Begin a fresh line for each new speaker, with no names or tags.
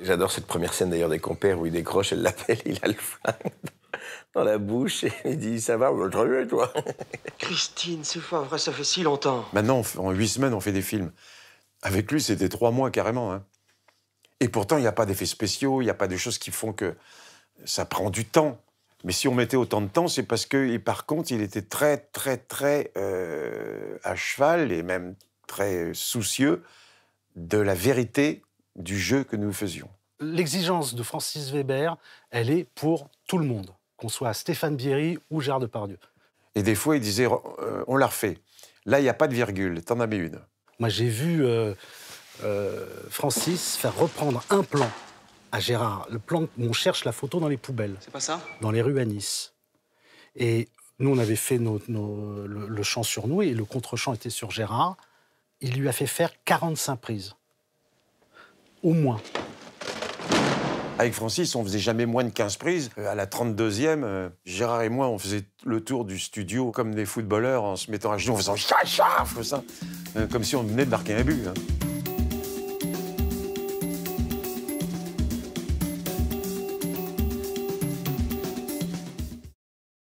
J'adore cette première scène d'ailleurs des compères où il décroche, elle l'appelle, il a le flingue dans la bouche et il dit Ça va, très bien, toi Christine, c'est pas vrai, ça fait si longtemps. Maintenant, bah en huit semaines, on fait des films. Avec lui, c'était trois mois carrément. Hein. Et pourtant, il n'y a pas d'effets spéciaux, il n'y a pas de choses qui font que ça prend du temps. Mais si on mettait autant de temps, c'est parce que, par contre, il était très, très, très euh, à cheval et même très soucieux de la vérité du jeu que nous faisions.
L'exigence de Francis Weber, elle est pour tout le monde, qu'on soit Stéphane Bierry ou Gérard Depardieu.
Et des fois, il disait, euh, on la refait. Là, il n'y a pas de virgule, t'en as mis une.
Moi, j'ai vu euh, euh, Francis faire reprendre un plan à Gérard, le plan où on cherche la photo dans les poubelles. C'est pas ça Dans les rues à Nice. Et nous, on avait fait nos, le, le, chant sur nous et le contre-champ était sur Gérard. Il lui a fait faire 45 prises au moins.
Avec Francis, on faisait jamais moins de 15 prises. Euh, à la 32e, euh, Gérard et moi, on faisait le tour du studio comme des footballeurs en se mettant à genoux, en faisant cha cha, euh, comme si on venait de marquer un but. Hein.